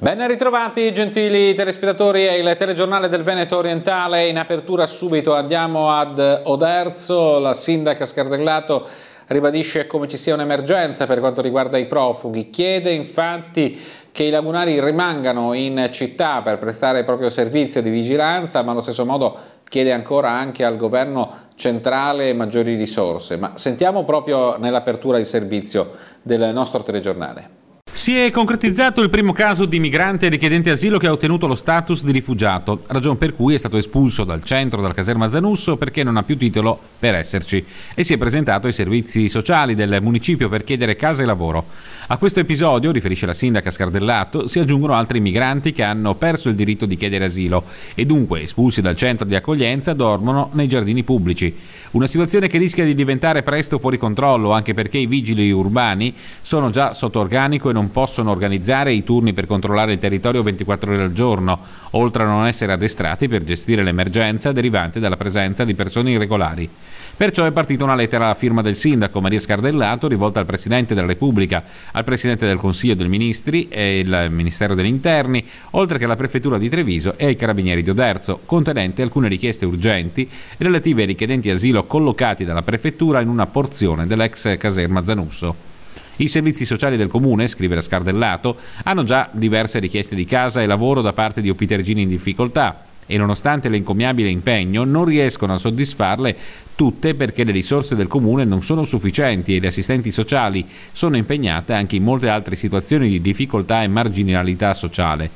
Ben ritrovati gentili telespettatori e il telegiornale del Veneto Orientale. In apertura subito andiamo ad Oderzo, la sindaca Scardellato ribadisce come ci sia un'emergenza per quanto riguarda i profughi. Chiede infatti che i lagunari rimangano in città per prestare il proprio servizio di vigilanza, ma allo stesso modo chiede ancora anche al governo centrale maggiori risorse. Ma sentiamo proprio nell'apertura di servizio del nostro telegiornale. Si è concretizzato il primo caso di migrante richiedente asilo che ha ottenuto lo status di rifugiato, ragione per cui è stato espulso dal centro della caserma Zanusso perché non ha più titolo per esserci e si è presentato ai servizi sociali del municipio per chiedere casa e lavoro. A questo episodio, riferisce la sindaca Scardellato, si aggiungono altri migranti che hanno perso il diritto di chiedere asilo e dunque, espulsi dal centro di accoglienza, dormono nei giardini pubblici. Una situazione che rischia di diventare presto fuori controllo anche perché i vigili urbani sono già sotto organico e non non possono organizzare i turni per controllare il territorio 24 ore al giorno, oltre a non essere addestrati per gestire l'emergenza derivante dalla presenza di persone irregolari. Perciò è partita una lettera alla firma del sindaco Maria Scardellato rivolta al Presidente della Repubblica, al Presidente del Consiglio dei Ministri e il Ministero degli Interni, oltre che alla Prefettura di Treviso e ai Carabinieri di Oderzo, contenente alcune richieste urgenti relative ai richiedenti asilo collocati dalla Prefettura in una porzione dell'ex caserma Zanusso. I servizi sociali del comune, scrive la Scardellato, hanno già diverse richieste di casa e lavoro da parte di opitergini in difficoltà e nonostante l'incommiabile impegno non riescono a soddisfarle tutte perché le risorse del comune non sono sufficienti e le assistenti sociali sono impegnate anche in molte altre situazioni di difficoltà e marginalità sociale.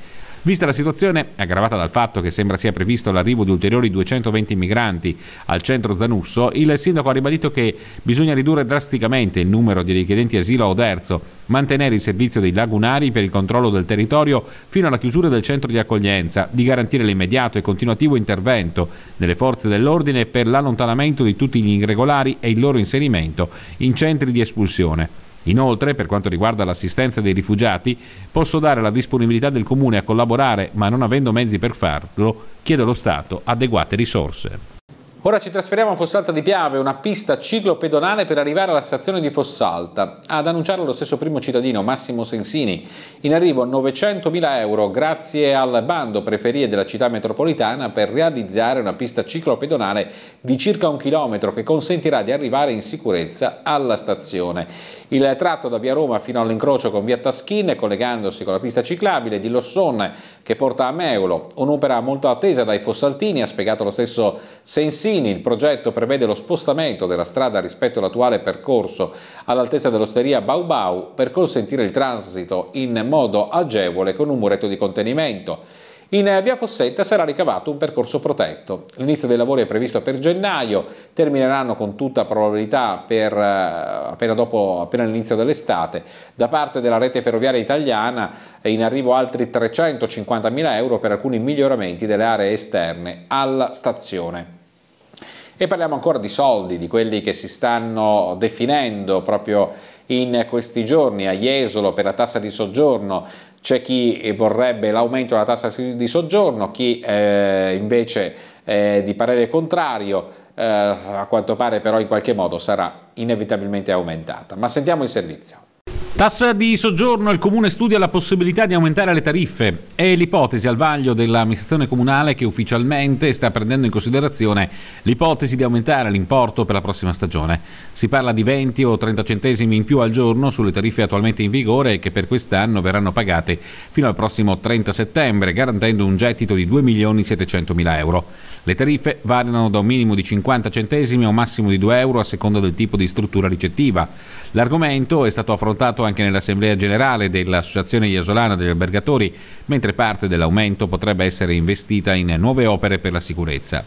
Vista la situazione, aggravata dal fatto che sembra sia previsto l'arrivo di ulteriori 220 migranti al centro Zanusso, il sindaco ha ribadito che bisogna ridurre drasticamente il numero di richiedenti asilo a Oderzo, mantenere il servizio dei lagunari per il controllo del territorio fino alla chiusura del centro di accoglienza, di garantire l'immediato e continuativo intervento delle forze dell'ordine per l'allontanamento di tutti gli irregolari e il loro inserimento in centri di espulsione. Inoltre, per quanto riguarda l'assistenza dei rifugiati, posso dare la disponibilità del Comune a collaborare, ma non avendo mezzi per farlo, chiedo allo Stato adeguate risorse. Ora ci trasferiamo a Fossalta di Piave, una pista ciclopedonale per arrivare alla stazione di Fossalta. Ad annunciarlo lo stesso primo cittadino, Massimo Sensini. In arrivo 900.000 euro grazie al bando preferie della città metropolitana per realizzare una pista ciclopedonale di circa un chilometro che consentirà di arrivare in sicurezza alla stazione. Il tratto da via Roma fino all'incrocio con via Taschin, collegandosi con la pista ciclabile di Lossonne che porta a Meulo, un'opera molto attesa dai fossaltini, ha spiegato lo stesso Sensini Vicini il progetto prevede lo spostamento della strada rispetto all'attuale percorso all'altezza dell'osteria Bau Bau per consentire il transito in modo agevole con un muretto di contenimento. In via Fossetta sarà ricavato un percorso protetto. L'inizio dei lavori è previsto per gennaio, termineranno con tutta probabilità per, eh, appena, dopo, appena all'inizio dell'estate. Da parte della rete ferroviaria italiana è in arrivo altri 350.000 euro per alcuni miglioramenti delle aree esterne alla stazione. E parliamo ancora di soldi, di quelli che si stanno definendo proprio in questi giorni a Jesolo per la tassa di soggiorno. C'è chi vorrebbe l'aumento della tassa di soggiorno, chi eh, invece è eh, di parere contrario, eh, a quanto pare però in qualche modo sarà inevitabilmente aumentata. Ma sentiamo il servizio. Tassa di soggiorno, il comune studia la possibilità di aumentare le tariffe. È l'ipotesi al vaglio dell'amministrazione comunale che ufficialmente sta prendendo in considerazione l'ipotesi di aumentare l'importo per la prossima stagione. Si parla di 20 o 30 centesimi in più al giorno sulle tariffe attualmente in vigore e che per quest'anno verranno pagate fino al prossimo 30 settembre, garantendo un gettito di 2 milioni 700 mila euro. Le tariffe variano da un minimo di 50 centesimi a un massimo di 2 euro a seconda del tipo di struttura ricettiva. L'argomento è stato affrontato anche nell'Assemblea Generale dell'Associazione Iesolana degli Albergatori, mentre parte dell'aumento potrebbe essere investita in nuove opere per la sicurezza.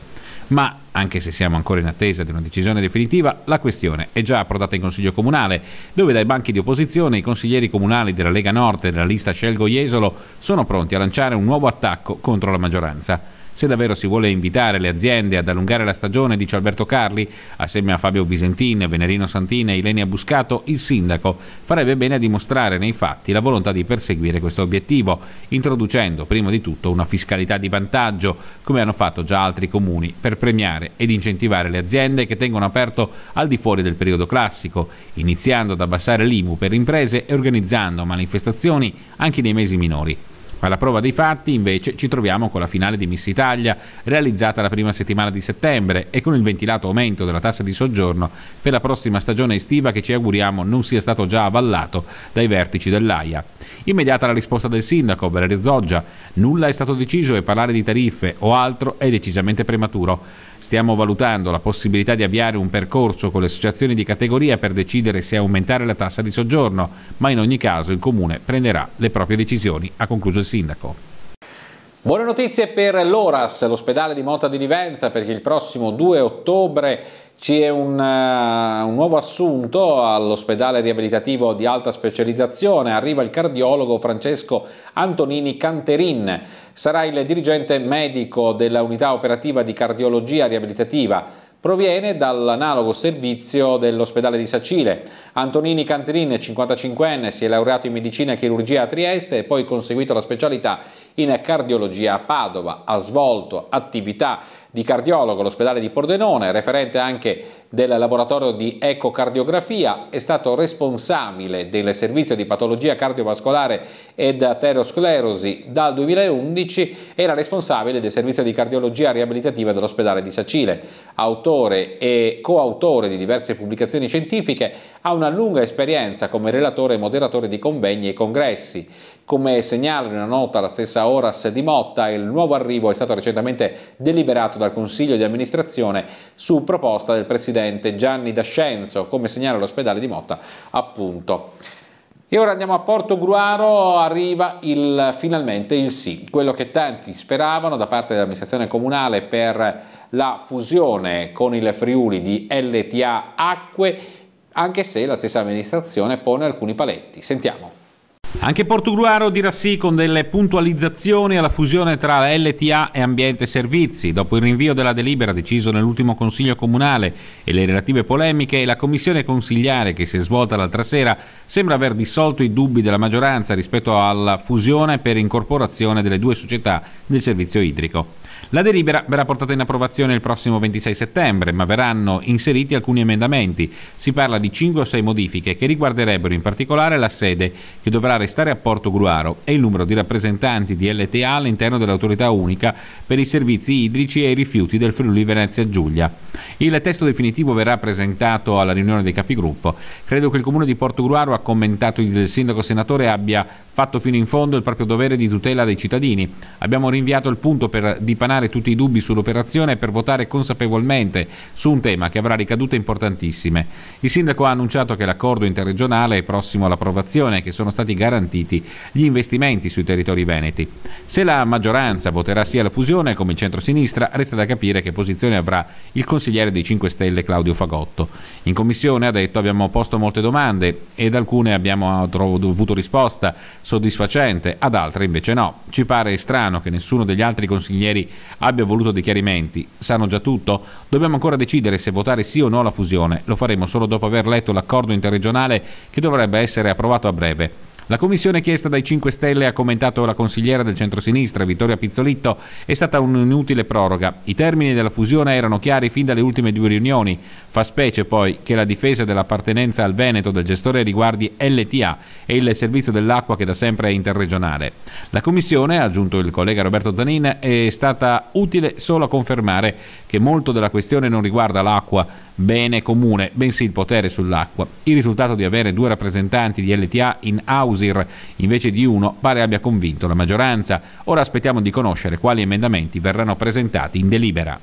Ma, anche se siamo ancora in attesa di una decisione definitiva, la questione è già approdata in Consiglio Comunale, dove dai banchi di opposizione i consiglieri comunali della Lega Nord e della lista Scelgo Jesolo sono pronti a lanciare un nuovo attacco contro la maggioranza. Se davvero si vuole invitare le aziende ad allungare la stagione, dice Alberto Carli, assieme a Fabio Bisentin, Venerino Santina e Ilenia Buscato, il sindaco farebbe bene a dimostrare nei fatti la volontà di perseguire questo obiettivo, introducendo prima di tutto una fiscalità di vantaggio, come hanno fatto già altri comuni, per premiare ed incentivare le aziende che tengono aperto al di fuori del periodo classico, iniziando ad abbassare l'IMU per imprese e organizzando manifestazioni anche nei mesi minori. Alla prova dei fatti, invece, ci troviamo con la finale di Miss Italia, realizzata la prima settimana di settembre e con il ventilato aumento della tassa di soggiorno per la prossima stagione estiva che ci auguriamo non sia stato già avallato dai vertici dell'AIA. Immediata la risposta del sindaco Valerio Zoggia, nulla è stato deciso e parlare di tariffe o altro è decisamente prematuro. Stiamo valutando la possibilità di avviare un percorso con le associazioni di categoria per decidere se aumentare la tassa di soggiorno, ma in ogni caso il comune prenderà le proprie decisioni, ha concluso il sindaco. Buone notizie per l'Oras, l'ospedale di Mota di Livenza, perché il prossimo 2 ottobre ci è un, uh, un nuovo assunto all'ospedale riabilitativo di alta specializzazione, arriva il cardiologo Francesco Antonini Canterin, sarà il dirigente medico della unità operativa di cardiologia riabilitativa proviene dall'analogo servizio dell'ospedale di Sacile. Antonini Canterin, 55enne, si è laureato in medicina e chirurgia a Trieste e poi conseguito la specialità in cardiologia a Padova. Ha svolto attività di cardiologo all'ospedale di Pordenone, referente anche del laboratorio di ecocardiografia, è stato responsabile del servizio di patologia cardiovascolare ed aterosclerosi dal 2011, era responsabile del servizio di cardiologia riabilitativa dell'ospedale di Sacile. Autore e coautore di diverse pubblicazioni scientifiche, ha una lunga esperienza come relatore e moderatore di convegni e congressi. Come segnala una nota la stessa Horas di Motta, il nuovo arrivo è stato recentemente deliberato dal Consiglio di amministrazione su proposta del presidente Gianni D'Ascenzo, come segnala l'ospedale di Motta, appunto. E ora andiamo a Porto Gruaro, arriva il, finalmente il sì, quello che tanti speravano da parte dell'amministrazione comunale per la fusione con il Friuli di LTA Acque, anche se la stessa amministrazione pone alcuni paletti. Sentiamo. Anche Portugruaro dirà sì con delle puntualizzazioni alla fusione tra LTA e Ambiente Servizi. Dopo il rinvio della delibera deciso nell'ultimo Consiglio Comunale e le relative polemiche, la Commissione consigliare che si è svolta l'altra sera sembra aver dissolto i dubbi della maggioranza rispetto alla fusione per incorporazione delle due società nel servizio idrico. La delibera verrà portata in approvazione il prossimo 26 settembre, ma verranno inseriti alcuni emendamenti. Si parla di 5 o 6 modifiche che riguarderebbero in particolare la sede che dovrà restare a Porto Gruaro e il numero di rappresentanti di LTA all'interno dell'autorità unica per i servizi idrici e i rifiuti del Friuli Venezia Giulia. Il testo definitivo verrà presentato alla riunione dei capigruppo. Credo che il Comune di Portogruaro, ha commentato il sindaco senatore, abbia fatto fino in fondo il proprio dovere di tutela dei cittadini. Abbiamo rinviato il punto per dipanare tutti i dubbi sull'operazione e per votare consapevolmente su un tema che avrà ricadute importantissime. Il sindaco ha annunciato che l'accordo interregionale è prossimo all'approvazione e che sono stati garantiti gli investimenti sui territori veneti. Se la maggioranza voterà sia la fusione come il centro-sinistra, resta da capire che posizione avrà il consigliere consigliere dei 5 Stelle Claudio Fagotto. In commissione ha detto abbiamo posto molte domande ed alcune abbiamo avuto risposta soddisfacente, ad altre invece no. Ci pare strano che nessuno degli altri consiglieri abbia voluto dei chiarimenti. Sanno già tutto? Dobbiamo ancora decidere se votare sì o no alla fusione. Lo faremo solo dopo aver letto l'accordo interregionale che dovrebbe essere approvato a breve. La commissione chiesta dai 5 Stelle, ha commentato la consigliera del centrosinistra Vittoria Pizzolitto, è stata un'inutile proroga. I termini della fusione erano chiari fin dalle ultime due riunioni. Fa specie poi che la difesa dell'appartenenza al Veneto del gestore riguardi LTA e il servizio dell'acqua che da sempre è interregionale. La commissione, ha aggiunto il collega Roberto Zanin, è stata utile solo a confermare che molto della questione non riguarda l'acqua, bene comune, bensì il potere sull'acqua. Il risultato di avere due rappresentanti di LTA in Ausir invece di uno pare abbia convinto la maggioranza. Ora aspettiamo di conoscere quali emendamenti verranno presentati in delibera.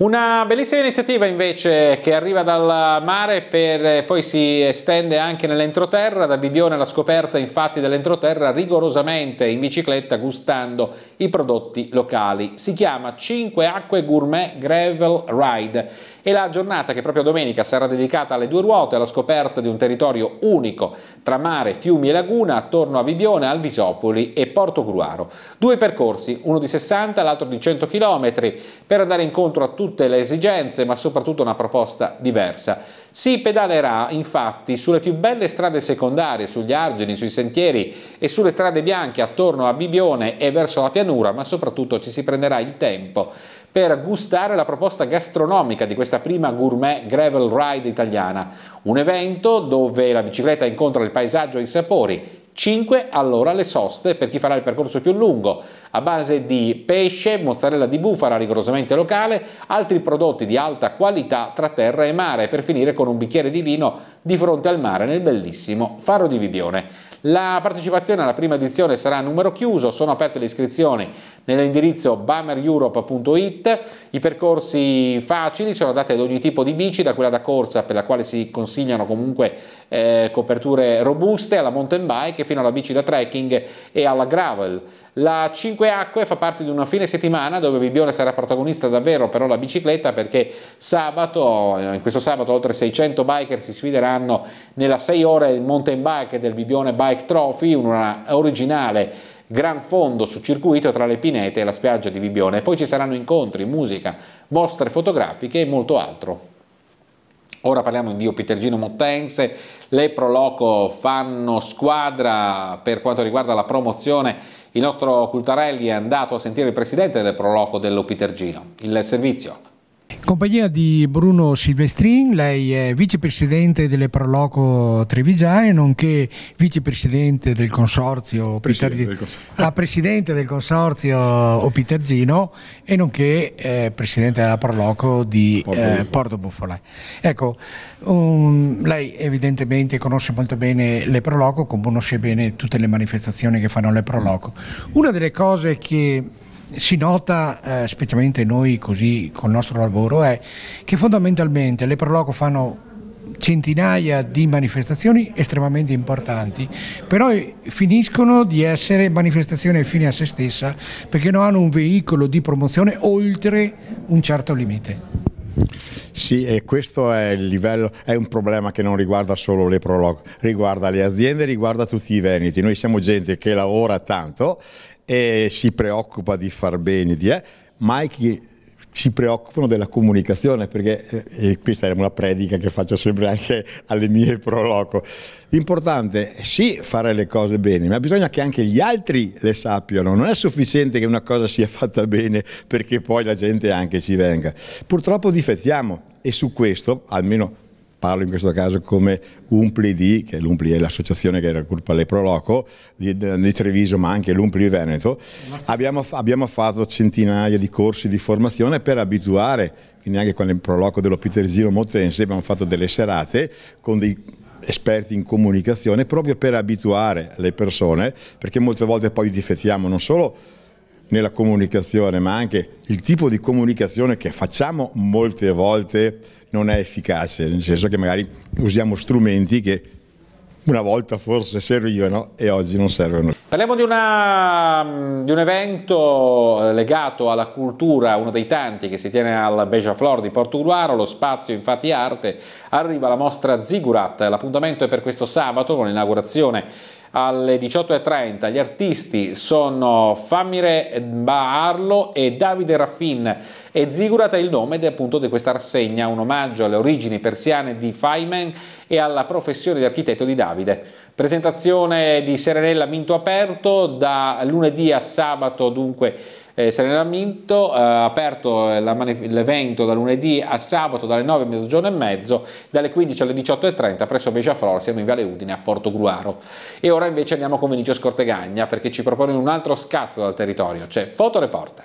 Una bellissima iniziativa invece che arriva dal mare per eh, poi si estende anche nell'entroterra, da Bibione alla scoperta infatti dell'entroterra rigorosamente in bicicletta gustando i prodotti locali. Si chiama 5 Acque Gourmet Gravel Ride e la giornata che proprio domenica sarà dedicata alle due ruote, alla scoperta di un territorio unico tra mare, fiumi e laguna attorno a Bibione, Alvisopoli e Porto Gruaro. Due percorsi, uno di 60 l'altro di 100 km per andare incontro a tutti tutte le esigenze, ma soprattutto una proposta diversa. Si pedalerà infatti sulle più belle strade secondarie, sugli argini, sui sentieri e sulle strade bianche attorno a Bibione e verso la pianura, ma soprattutto ci si prenderà il tempo per gustare la proposta gastronomica di questa prima gourmet gravel ride italiana, un evento dove la bicicletta incontra il paesaggio e i sapori 5 allora le soste per chi farà il percorso più lungo, a base di pesce, mozzarella di bufala rigorosamente locale, altri prodotti di alta qualità tra terra e mare, per finire con un bicchiere di vino di fronte al mare nel bellissimo Faro di Bibione. La partecipazione alla prima edizione sarà a numero chiuso, sono aperte le iscrizioni nell'indirizzo bummereurope.it, i percorsi facili sono adatti ad ogni tipo di bici, da quella da corsa per la quale si consigliano comunque eh, coperture robuste, alla mountain bike fino alla bici da trekking e alla gravel. La 5 Acque fa parte di una fine settimana dove Bibione sarà protagonista davvero però la bicicletta perché sabato, eh, in questo sabato oltre 600 biker si sfideranno correranno nella 6 ore il mountain bike del Bibione Bike Trophy, una originale gran fondo su circuito tra le pinete e la spiaggia di Bibione. Poi ci saranno incontri, musica, mostre fotografiche e molto altro. Ora parliamo di Opitergino Mottense, le Proloco fanno squadra per quanto riguarda la promozione, il nostro Cultarelli è andato a sentire il presidente delle Proloco dell'Opitergino, il servizio compagnia di Bruno Silvestrin, lei è vicepresidente delle Proloco Trevigiane, nonché vicepresidente del consorzio presidente Piter... del ah, presidente del consorzio Opitergino e nonché eh, presidente della Proloco di eh, Porto, eh, Buffola. Ecco, um, lei evidentemente conosce molto bene le Proloco, conosce bene tutte le manifestazioni che fanno le Proloco. Una delle cose che si nota, eh, specialmente noi così col nostro lavoro, è che fondamentalmente le Proloco fanno centinaia di manifestazioni estremamente importanti, però eh, finiscono di essere manifestazioni fine a se stessa perché non hanno un veicolo di promozione oltre un certo limite. Sì, e questo è, il livello, è un problema che non riguarda solo le Prolog, riguarda le aziende, riguarda tutti i veneti. Noi siamo gente che lavora tanto e si preoccupa di far bene, di, eh, ma che si preoccupano della comunicazione, perché eh, questa è una predica che faccio sempre anche alle mie proloco. L'importante è sì fare le cose bene, ma bisogna che anche gli altri le sappiano. Non è sufficiente che una cosa sia fatta bene perché poi la gente anche ci venga. Purtroppo difettiamo e su questo, almeno parlo in questo caso come Umpli di, che l'Umpli è l'associazione che raggruppa le Proloco, di, di Treviso ma anche l'Umpli Veneto, abbiamo, abbiamo, fatto centinaia di corsi di formazione per abituare, quindi anche con il Proloco dello Piterisino Motense abbiamo fatto delle serate con dei esperti in comunicazione proprio per abituare le persone, perché molte volte poi difettiamo non solo nella comunicazione, ma anche il tipo di comunicazione che facciamo molte volte non è efficace, nel senso che magari usiamo strumenti che una volta forse servivano e oggi non servono. Parliamo di, una, mm, di, un evento eh, legato alla cultura, uno dei tanti che si tiene al Beja Flor di Porto Uruaro, lo spazio infatti arte, arriva la mostra Zigurat, l'appuntamento è per questo sabato con l'inaugurazione alle 18.30. Gli artisti sono Famire Baarlo e Davide Raffin e Zigurat è il nome di, appunto di questa rassegna, un omaggio alle origini persiane di Feynman e alla professione di architetto di Davide. Presentazione di Serenella Minto aperto da lunedì a sabato dunque eh, Serenella Minto, eh, aperto eh, l'evento da lunedì a sabato dalle 9 a mezzogiorno e mezzo, dalle 15 alle 18.30 presso Vecia Flor, siamo in Viale Udine a Porto Gruaro. E ora invece andiamo con Vinicio Scortegagna perché ci propone un altro scatto dal territorio, c'è cioè Fotoreporter.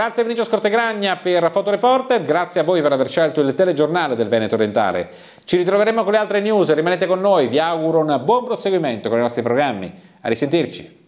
Grazie a Vinicio Scortegragna per Fotoreporter, grazie a voi per aver scelto il telegiornale del Veneto Orientale. Ci ritroveremo con le altre news, rimanete con noi, vi auguro un buon proseguimento con i nostri programmi. A risentirci.